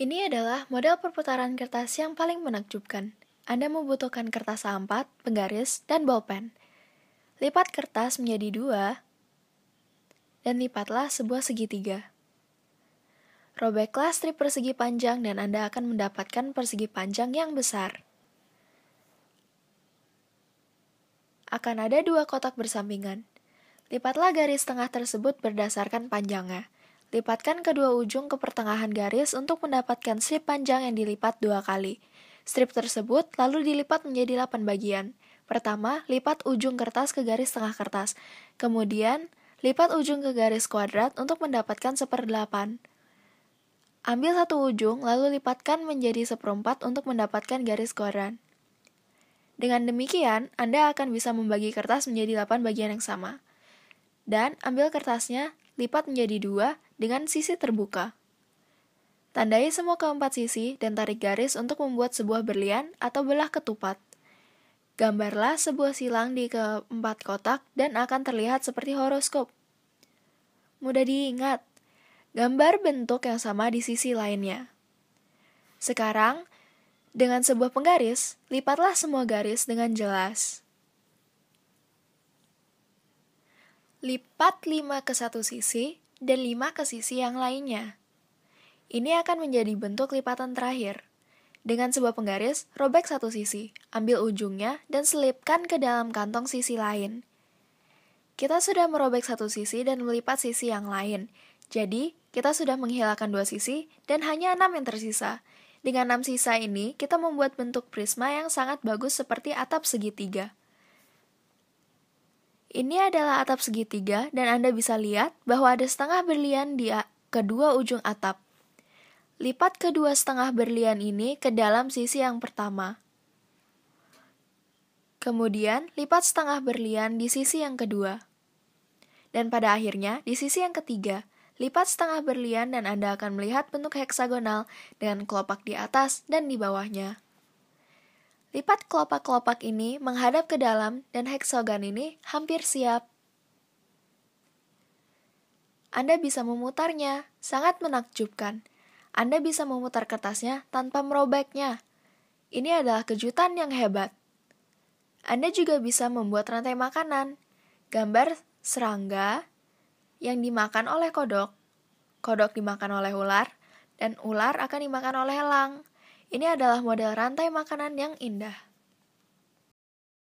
Ini adalah model perputaran kertas yang paling menakjubkan. Anda membutuhkan kertas A4, penggaris, dan bolpen. Lipat kertas menjadi dua, dan lipatlah sebuah segitiga. Robeklah strip persegi panjang dan Anda akan mendapatkan persegi panjang yang besar. Akan ada dua kotak bersampingan. Lipatlah garis tengah tersebut berdasarkan panjangnya. Lipatkan kedua ujung ke pertengahan garis untuk mendapatkan strip panjang yang dilipat dua kali. Strip tersebut lalu dilipat menjadi 8 bagian. Pertama, lipat ujung kertas ke garis tengah kertas. Kemudian, lipat ujung ke garis kuadrat untuk mendapatkan seperdelapan. Ambil satu ujung, lalu lipatkan menjadi seperempat untuk mendapatkan garis kuadrat. Dengan demikian, Anda akan bisa membagi kertas menjadi 8 bagian yang sama. Dan ambil kertasnya, lipat menjadi dua, dengan sisi terbuka. Tandai semua keempat sisi dan tarik garis untuk membuat sebuah berlian atau belah ketupat. Gambarlah sebuah silang di keempat kotak dan akan terlihat seperti horoskop. Mudah diingat, gambar bentuk yang sama di sisi lainnya. Sekarang, dengan sebuah penggaris, lipatlah semua garis dengan jelas. Lipat lima ke satu sisi dan lima ke sisi yang lainnya. Ini akan menjadi bentuk lipatan terakhir. Dengan sebuah penggaris, robek satu sisi, ambil ujungnya, dan selipkan ke dalam kantong sisi lain. Kita sudah merobek satu sisi dan melipat sisi yang lain, jadi kita sudah menghilangkan dua sisi dan hanya enam yang tersisa. Dengan enam sisa ini, kita membuat bentuk prisma yang sangat bagus seperti atap segitiga. Ini adalah atap segitiga dan Anda bisa lihat bahwa ada setengah berlian di kedua ujung atap. Lipat kedua setengah berlian ini ke dalam sisi yang pertama. Kemudian, lipat setengah berlian di sisi yang kedua. Dan pada akhirnya, di sisi yang ketiga, lipat setengah berlian dan Anda akan melihat bentuk heksagonal dengan kelopak di atas dan di bawahnya. Lipat kelopak-kelopak ini menghadap ke dalam dan heksagon ini hampir siap. Anda bisa memutarnya, sangat menakjubkan. Anda bisa memutar kertasnya tanpa merobeknya. Ini adalah kejutan yang hebat. Anda juga bisa membuat rantai makanan, gambar serangga yang dimakan oleh kodok, kodok dimakan oleh ular, dan ular akan dimakan oleh elang. Ini adalah model rantai makanan yang indah.